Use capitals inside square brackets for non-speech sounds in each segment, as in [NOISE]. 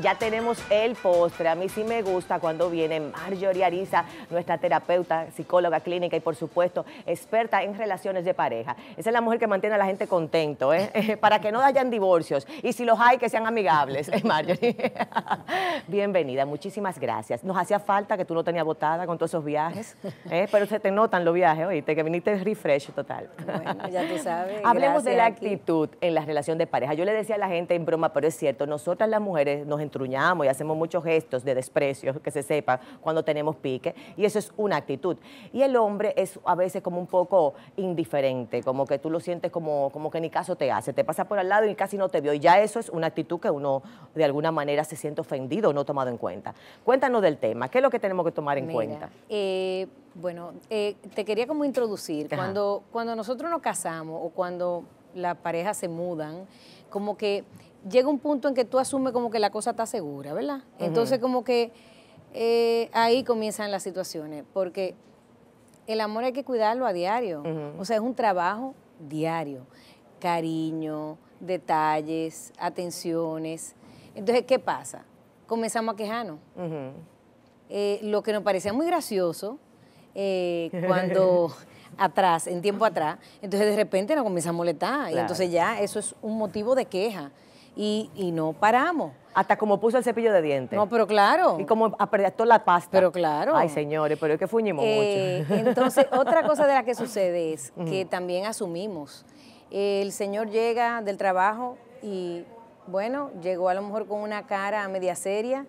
ya tenemos el postre. A mí sí me gusta cuando viene Marjorie Ariza, nuestra terapeuta, psicóloga clínica y por supuesto experta en relaciones de pareja. Esa es la mujer que mantiene a la gente contento, ¿eh? [LAUGHS] eh para que no hayan divorcios. Y si los hay, que sean amigables, eh, Marjorie. [LAUGHS] Bienvenida, muchísimas gracias. Nos hacía falta que tú no tenías botada con todos esos viajes, ¿eh? pero se te notan los viajes, oíste, que viniste refresh total. Bueno, ya tú sabes. Hablemos de la actitud en la relación de pareja. Yo le decía a la gente en broma, pero es cierto, nosotras las mujeres nos entruñamos y hacemos muchos gestos de desprecio, que se sepa, cuando tenemos pique. Y eso es una actitud. Y el hombre es a veces como un poco indiferente, como que tú lo sientes como, como que ni caso te hace. Te pasa por al lado y casi no te vio. Y ya eso es una actitud que uno de alguna manera se siente ofendido o no tomado en cuenta. Cuéntanos del tema. ¿Qué es lo que tenemos que tomar en cuenta? Eh, bueno, eh, te quería como introducir. Cuando, cuando nosotros nos casamos o cuando las parejas se mudan, como que llega un punto en que tú asumes como que la cosa está segura, ¿verdad? Entonces como que eh, ahí comienzan las situaciones, porque el amor hay que cuidarlo a diario, o sea, es un trabajo diario, cariño, detalles, atenciones. Entonces, ¿qué pasa? Comenzamos a quejarnos. Eh, lo que nos parecía muy gracioso eh, [LAUGHS] cuando... atrás, en tiempo atrás, entonces de repente nos comenzamos a molestar. Y entonces ya eso es un motivo de queja y, no paramos. Hasta como puso el cepillo de dientes. No, pero claro. Y como apretó la pasta. Pero claro. Ay, señores, pero es que fuñimos eh, mucho. [LAUGHS] Entonces, otra cosa de la que sucede es que también asumimos. El señor llega del trabajo y, bueno, llegó a lo mejor con una cara media seria,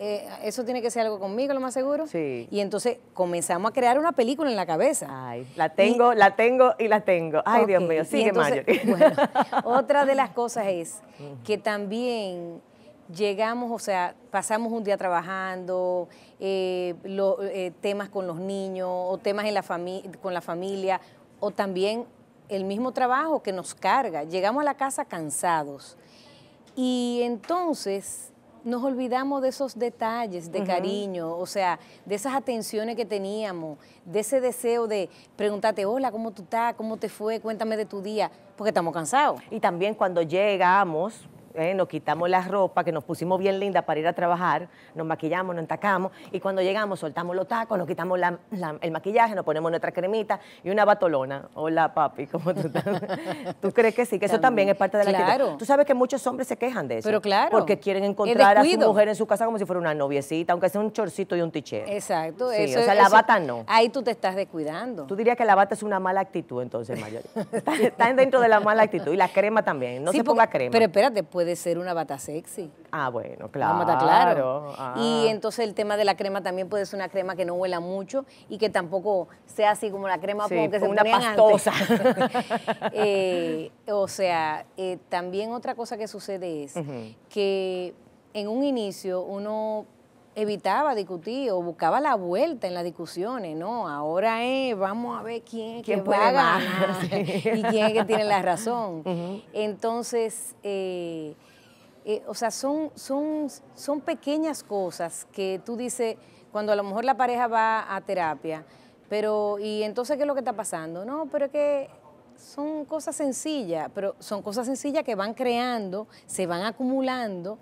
eh, eso tiene que ser algo conmigo, lo más seguro. Sí. Y entonces comenzamos a crear una película en la cabeza. Ay, la tengo, la tengo y la tengo. Ay, Dios mío, sigue [LAUGHS] [LAUGHS] otra de las cosas es que también llegamos, o sea, pasamos un día trabajando, eh, eh, temas con los niños o temas en la con la familia o también el mismo trabajo que nos carga. Llegamos a la casa cansados. Y entonces nos olvidamos de esos detalles de cariño, o sea, de esas atenciones que teníamos, de ese deseo de preguntarte, hola, ¿cómo tú estás? ¿Cómo te fue? Cuéntame de tu día, porque estamos cansados. Y también cuando llegamos, eh, nos quitamos la ropa, que nos pusimos bien linda para ir a trabajar, nos maquillamos, nos entacamos y cuando llegamos soltamos los tacos, nos quitamos la, el maquillaje, nos ponemos nuestra cremita y una batolona. Hola, papi, ¿cómo tú estás? [LAUGHS] ¿Tú crees que sí? Que eso también, es parte de la claro. Tú sabes que muchos hombres se quejan de eso. Pero claro. Porque quieren encontrar a su mujer en su casa como si fuera una noviecita, aunque sea un chorcito y un tichero. Exacto. eso, o sea, la bata no. Ahí tú te estás descuidando. Tú dirías que la bata es una mala actitud entonces, Mayor. [LAUGHS] Están está dentro de la mala actitud y la crema también. No se ponga crema. Pero espérate, pues puede ser una bata sexy. Ah, bueno, claro. claro. Y ah. entonces el tema de la crema también puede ser una crema que no huela mucho y que tampoco sea así como la crema porque que se una pastosa. [LAUGHS] Eh, o sea, eh, también otra cosa que sucede es que en un inicio uno evitaba discutir o buscaba la vuelta en las discusiones, ¿no? Ahora es, vamos a ver quién es que va a ganar [LAUGHS] y quién es que tiene la razón. [LAUGHS] Entonces, eh, eh, o sea, son, son, son pequeñas cosas que tú dices, cuando a lo mejor la pareja va a terapia, pero, ¿y entonces qué es lo que está pasando? No, pero es que son cosas sencillas, pero son cosas sencillas que van creando, se van acumulando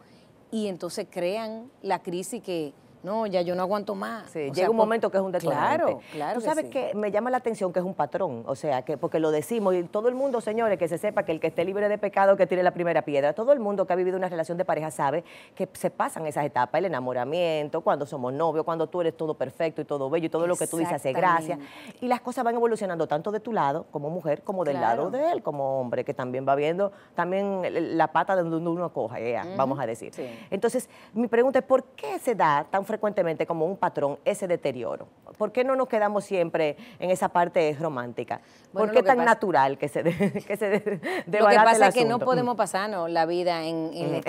y entonces crean la crisis que, no, ya yo no aguanto más. Sí, llega un momento que es un detonante. Claro, claro. Tú sabes que, me llama la atención que es un patrón, o sea, que porque lo decimos y todo el mundo, señores, que se sepa que el que esté libre de pecado que tire la primera piedra, todo el mundo que ha vivido una relación de pareja sabe que se pasan esas etapas, el enamoramiento, cuando somos novios, cuando tú eres todo perfecto y todo bello y todo lo que tú dices hace gracia. Y las cosas van evolucionando tanto de tu lado como mujer como del lado de él como hombre, que también va viendo también la pata de donde uno coja, eh, vamos a decir. Entonces, mi pregunta es, ¿por qué se da tan frecuentemente como un patrón ese deterioro? ¿Por qué no nos quedamos siempre en esa parte romántica? ¿Por qué tan natural que se, [LAUGHS] que se Lo que pasa es que no podemos pasarnos la vida en, el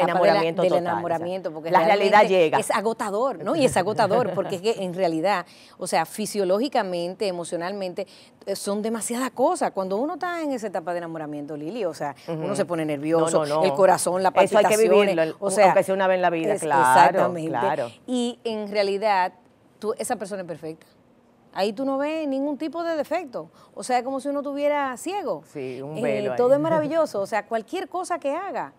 enamoramiento porque la realidad llega. Es agotador, ¿no? Y es agotador, porque es que en realidad, o sea, fisiológicamente, emocionalmente, eh, son demasiadas cosas. Cuando uno está en esa etapa de enamoramiento, Lili, o sea, uno se pone nervioso, el corazón, la palpitaciones. Eso hay que vivirlo, o sea, aunque sea una vez en la vida, claro. Exactamente. Claro. Y en en realidad tú, esa persona es perfecta. Ahí tú no ves ningún tipo de defecto. O sea, como si uno tuviera ciego. Sí, un eh, todo es [LAUGHS] maravilloso. O sea, cualquier cosa que haga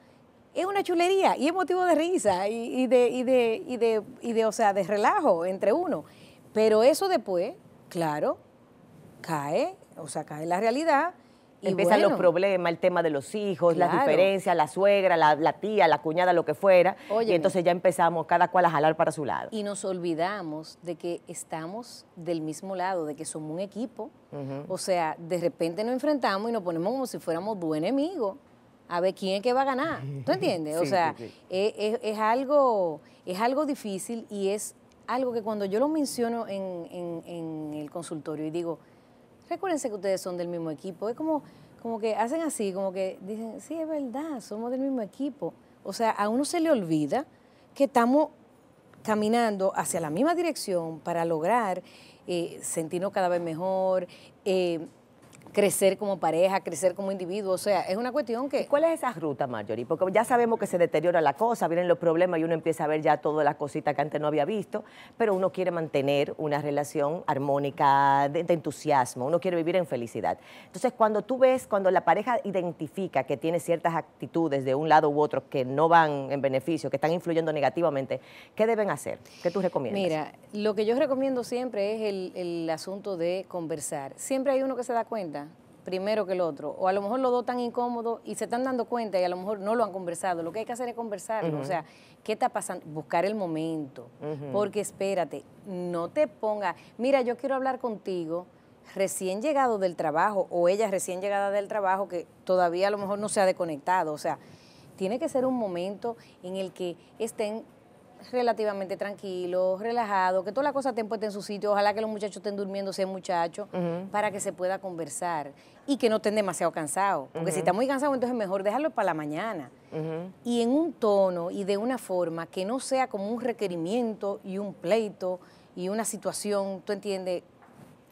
es una chulería y es motivo de risa y, de, y, de, y, de, y de, o sea, de relajo entre uno. Pero eso después, claro, cae, o sea, cae la realidad Empiezan los problemas, el tema de los hijos, las diferencias, la suegra, la, tía, la cuñada, lo que fuera. Y entonces ya empezamos cada cual a jalar para su lado. Y nos olvidamos de que estamos del mismo lado, de que somos un equipo. O sea, de repente nos enfrentamos y nos ponemos como si fuéramos buen enemigos. a ver quién es que va a ganar. ¿Tú entiendes? [LAUGHS] o sea, Es, algo, es algo difícil y es algo que cuando yo lo menciono en el consultorio y digo, Recuérdense que ustedes son del mismo equipo. Es como, como que hacen así, como que dicen, sí, es verdad, somos del mismo equipo. O sea, a uno se le olvida que estamos caminando hacia la misma dirección para lograr eh, sentirnos cada vez mejor. Eh, crecer como pareja, crecer como individuo. O sea, es una cuestión que... ¿Cuál es esa ruta, Marjorie? Porque ya sabemos que se deteriora la cosa, vienen los problemas y uno empieza a ver ya todas las cositas que antes no había visto, pero uno quiere mantener una relación armónica, de, entusiasmo, uno quiere vivir en felicidad. Entonces, cuando tú ves, cuando la pareja identifica que tiene ciertas actitudes de un lado u otro que no van en beneficio, que están influyendo negativamente, ¿qué deben hacer? ¿Qué tú recomiendas? Mira, lo que yo recomiendo siempre es el asunto de conversar. Siempre hay uno que se da cuenta primero que el otro. O a lo mejor los dos están incómodos y se están dando cuenta y a lo mejor no lo han conversado. Lo que hay que hacer es conversarlo. O sea, ¿qué está pasando? Buscar el momento. Porque espérate, no te ponga, mira, yo quiero hablar contigo recién llegado del trabajo o ella recién llegada del trabajo que todavía a lo mejor no se ha desconectado. O sea, tiene que ser un momento en el que estén relativamente tranquilo, relajado, que toda la cosa estén pues, esté en su sitio, ojalá que los muchachos estén durmiendo, sean muchachos, para que se pueda conversar y que no estén demasiado cansados. Porque si está muy cansado, entonces es mejor dejarlo para la mañana. Y en un tono y de una forma que no sea como un requerimiento y un pleito y una situación, tú entiendes,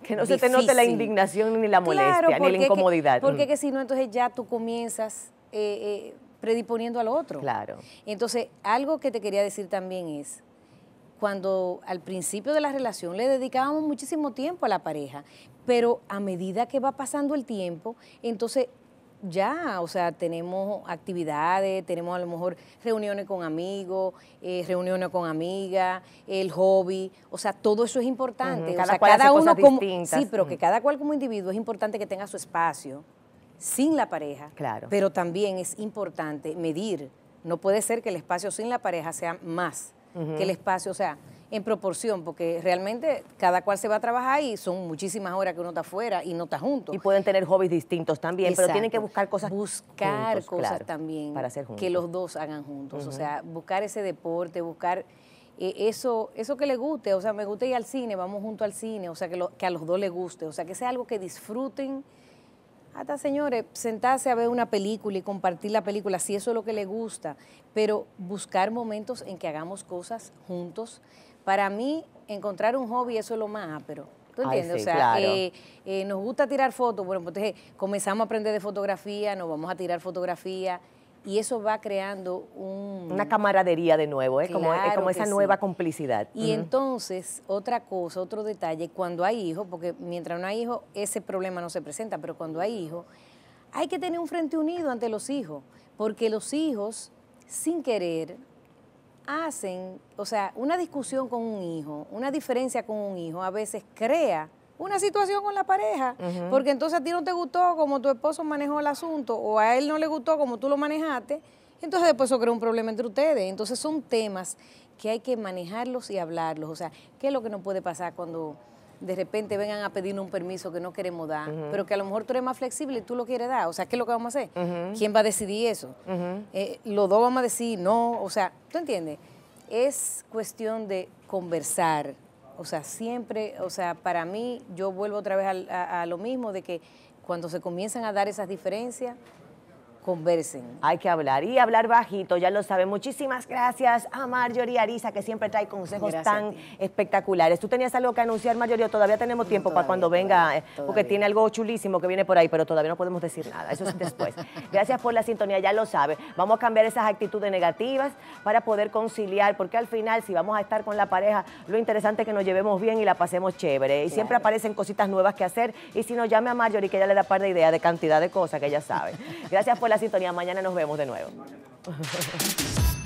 que no se te note la indignación, ni la molestia, ni la incomodidad. porque si no, entonces ya tú comienzas eh, eh, predisponiendo al otro. Claro. Entonces, algo que te quería decir también es, cuando al principio de la relación le dedicábamos muchísimo tiempo a la pareja, pero a medida que va pasando el tiempo, entonces ya, o sea, tenemos actividades, tenemos a lo mejor reuniones con amigos, eh, reuniones con amigas, el hobby, o sea, todo eso es importante. cada o cada uno como, sí, pero que mm. cada cual como individuo es importante que tenga su espacio sin la pareja. Claro. Pero también es importante medir. No puede ser que el espacio sin la pareja sea más que el espacio, o sea, en proporción, porque realmente cada cual se va a trabajar y son muchísimas horas que uno está afuera y no está junto. Y pueden tener hobbies distintos también, pero tienen que buscar cosas Buscar cosas también para hacer que los dos hagan juntos. O sea, buscar ese deporte, buscar eh, eso, eso que le guste. O sea, me gusta ir al cine, vamos junto al cine. O sea, que, lo, que a los dos les guste. O sea, que sea algo que disfruten hasta señores, sentarse a ver una película y compartir la película, si eso es lo que le gusta, pero buscar momentos en que hagamos cosas juntos. Para mí, encontrar un hobby, eso es lo más pero ¿Tú entiendes? o sea, eh, eh, nos gusta tirar fotos. Bueno, pues entonces comenzamos a aprender de fotografía, nos vamos a tirar fotografía, y eso va creando un... Una camaradería de nuevo, ¿eh? como, eh, como esa nueva complicidad. Y entonces, otra cosa, otro detalle, cuando hay hijos, porque mientras no hay hijos, ese problema no se presenta, pero cuando hay hijos, hay que tener un frente unido ante los hijos, porque los hijos, sin querer, hacen, o sea, una discusión con un hijo, una diferencia con un hijo, a veces crea una situación con la pareja, porque entonces a ti no te gustó como tu esposo manejó el asunto o a él no le gustó como tú lo manejaste, entonces después eso creó un problema entre ustedes. Entonces son temas que hay que manejarlos y hablarlos. O sea, ¿qué es lo que no puede pasar cuando de repente vengan a pedirnos un permiso que no queremos dar, pero que a lo mejor tú eres más flexible y tú lo quieres dar. O sea, ¿qué es lo que vamos a hacer? ¿Quién va a decidir eso? Eh, los dos vamos a decir no. O sea, ¿tú entiendes? Es cuestión de conversar, o sea, siempre, o sea, para mí yo vuelvo otra vez a, lo mismo de que cuando se comienzan a dar esas diferencias, conversen. Hay que hablar y hablar bajito, ya lo saben. Muchísimas gracias a Marjorie Arisa, que siempre trae consejos tan espectaculares. ¿Tú tenías algo que anunciar, Marjorie? Todavía tenemos tiempo para cuando venga, eh, porque tiene algo chulísimo que viene por ahí, pero todavía no podemos decir nada. Eso es después. [LAUGHS] gracias por la sintonía, ya lo sabe. Vamos a cambiar esas actitudes negativas para poder conciliar, porque al final, si vamos a estar con la pareja, lo interesante es que nos llevemos bien y la pasemos chévere. Y siempre aparecen cositas nuevas que hacer. Y si nos llame a Marjorie, que ella le da par de ideas de cantidad de cosas que ella sabe. [LAUGHS] Gracias por la sintonía. Mañana nos vemos de nuevo. [LAUGHS]